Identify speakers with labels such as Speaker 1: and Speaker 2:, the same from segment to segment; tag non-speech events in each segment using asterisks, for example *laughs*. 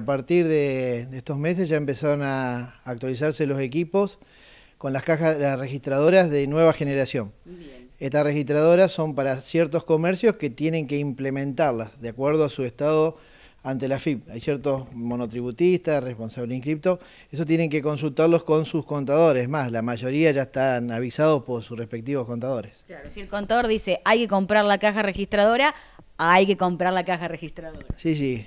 Speaker 1: a partir de, estos meses ya empezaron a actualizarse los equipos con las cajas, registradoras de nueva generación. Estas registradoras son para ciertos comercios que tienen que implementarlas de acuerdo a su estado ante la FIP. Hay ciertos monotributistas, responsables inscriptos, eso tienen que consultarlos con sus contadores, más la mayoría ya están avisados por sus respectivos contadores.
Speaker 2: Claro, si el contador dice hay que comprar la caja registradora, hay que comprar la caja registradora.
Speaker 1: Sí, sí,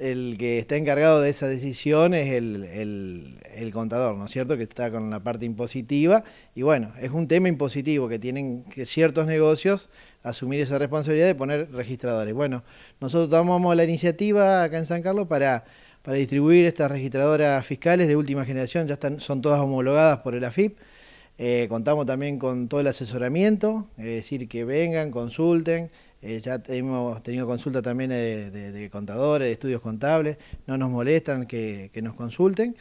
Speaker 1: el que está encargado de esa decisión es el, contador, ¿no es cierto? Que está con la parte impositiva y bueno, es un tema impositivo que tienen que ciertos negocios asumir esa responsabilidad de poner registradores. Bueno, nosotros tomamos la iniciativa acá en San Carlos para distribuir estas registradoras fiscales de última generación, ya están, son todas homologadas por el AFIP. Eh, contamos también con todo el asesoramiento, es decir, que vengan, consulten, eh, ya hemos tenido consulta también eh, de, contadores, de estudios contables, no nos molestan que nos consulten.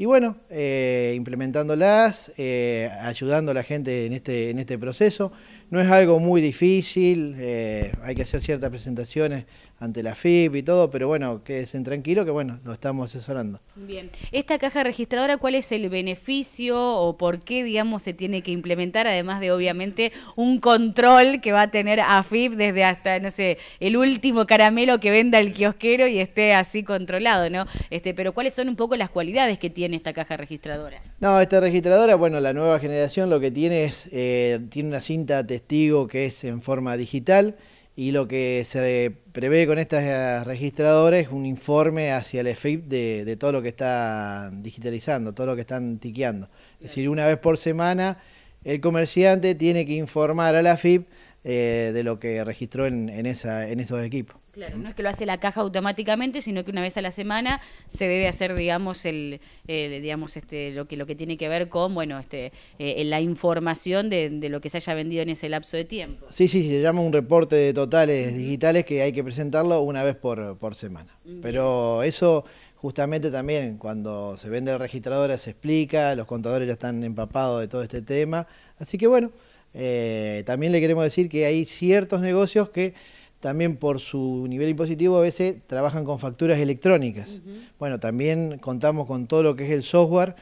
Speaker 1: Y bueno, eh, implementándolas, eh, ayudando a la gente en este, en este proceso. No es algo muy difícil, eh, hay que hacer ciertas presentaciones ante la FIP y todo, pero bueno, quédense tranquilos que bueno, lo estamos asesorando.
Speaker 2: Bien, ¿esta caja registradora cuál es el beneficio o por qué, digamos, se tiene que implementar? Además de, obviamente, un control que va a tener AFIP desde hasta, no sé, el último caramelo que venda el kiosquero y esté así controlado, ¿no? Este, pero ¿cuáles son un poco las cualidades que tiene? esta caja registradora?
Speaker 1: No, esta registradora, bueno, la nueva generación lo que tiene es, eh, tiene una cinta testigo que es en forma digital y lo que se prevé con estas eh, registradora es un informe hacia la fip de, todo lo que está digitalizando, todo lo que están tiqueando. Es decir, una vez por semana el comerciante tiene que informar a la FIP eh, de lo que registró en, en, esa, esos equipos.
Speaker 2: Claro, no es que lo hace la caja automáticamente, sino que una vez a la semana se debe hacer, digamos, el, eh, digamos, este, lo que lo que tiene que ver con, bueno, este, eh, la información de, lo que se haya vendido en ese lapso de tiempo.
Speaker 1: Sí, sí, se llama un reporte de totales digitales que hay que presentarlo una vez por, semana. Pero eso justamente también cuando se vende la registradora se explica, los contadores ya están empapados de todo este tema, así que bueno. Eh, también le queremos decir que hay ciertos negocios que también por su nivel impositivo a veces trabajan con facturas electrónicas. Bueno, también contamos con todo lo que es el software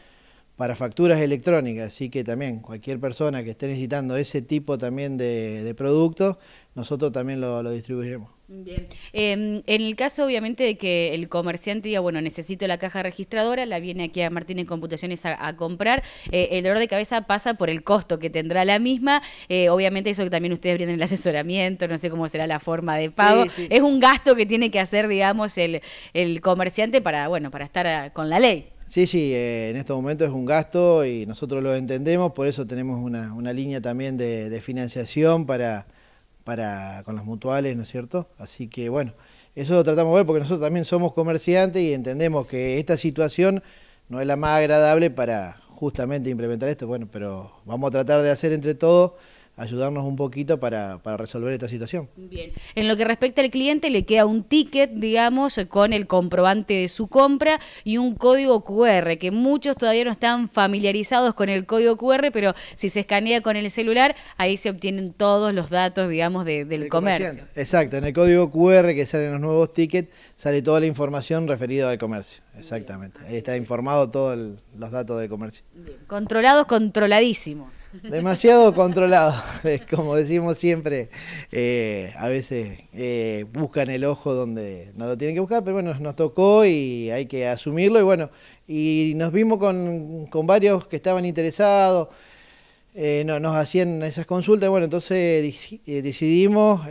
Speaker 1: para facturas electrónicas, así que también cualquier persona que esté necesitando ese tipo también de, productos, nosotros también lo, lo distribuiremos.
Speaker 2: Bien. Em, en el caso, obviamente, de que el comerciante diga, bueno, necesito la caja registradora, la viene aquí a Martín en Computaciones a, comprar, eh, el dolor de cabeza pasa por el costo que tendrá la misma. Eh, obviamente, eso que también ustedes brindan el asesoramiento, no sé cómo será la forma de pago. Es un gasto que tiene que hacer, digamos, el, comerciante para, bueno, para estar ah,
Speaker 1: con la ley. Sí, sí, eh, en estos momentos es un gasto y nosotros lo entendemos, por eso tenemos una, línea también de financiación para para, con las mutuales, ¿no es cierto? Así que bueno, eso lo tratamos de ver porque nosotros también somos comerciantes y entendemos que esta situación no es la más agradable para justamente implementar esto, bueno, pero vamos a tratar de hacer entre todos ayudarnos un poquito para, resolver esta situación.
Speaker 2: Bien, en lo que respecta al cliente le queda un ticket, digamos, con el comprobante de su compra y un código QR, que muchos todavía no están familiarizados con el código QR, pero si se escanea con el celular, ahí se obtienen todos los datos, digamos, del comercio.
Speaker 1: Exacto, en el código QR que salen los nuevos tickets sale toda la información referida al comercio, exactamente. Ahí está informado todo el los datos de comercio.
Speaker 2: Controlados, controladísimos.
Speaker 1: Demasiado *laughs* controlados, eh, como decimos siempre. Eh, a veces eh, buscan el ojo donde no lo tienen que buscar, pero bueno, nos tocó y hay que asumirlo. Y bueno, y nos vimos con, varios que estaban interesados. nos hacían esas consultas. Bueno, entonces decidimos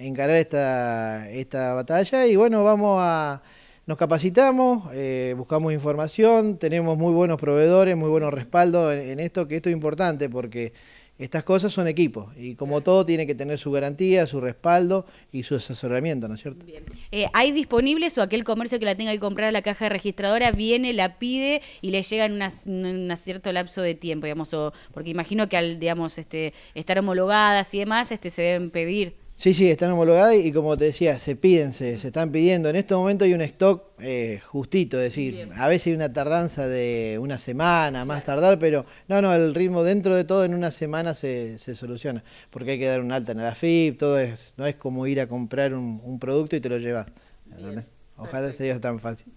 Speaker 1: encarar esta, esta batalla y bueno, vamos a nos capacitamos, eh, buscamos información, tenemos muy buenos proveedores, muy buenos respaldos en, esto, que esto es importante porque estas cosas son equipos y como todo tiene que tener su garantía, su respaldo y su asesoramiento, ¿no es cierto? Bien.
Speaker 2: Eh, ¿Hay disponibles o aquel comercio que la tenga que comprar a la caja registradora viene, la pide y le llega en, un cierto lapso de tiempo, digamos, o, porque imagino que al, digamos, este, estar homologadas y demás, este, se deben pedir?
Speaker 1: Sí, sí, están homologadas y, como te decía, se piden, se, están pidiendo. En este momento hay un stock eh, justito, es decir, a veces hay una tardanza de una semana, más tardar, pero no, no, el ritmo dentro de todo en una semana se, soluciona, porque hay que dar un alta en la FIP, todo es, no es como ir a comprar un, producto y te lo llevas. Ojalá sea tan fácil.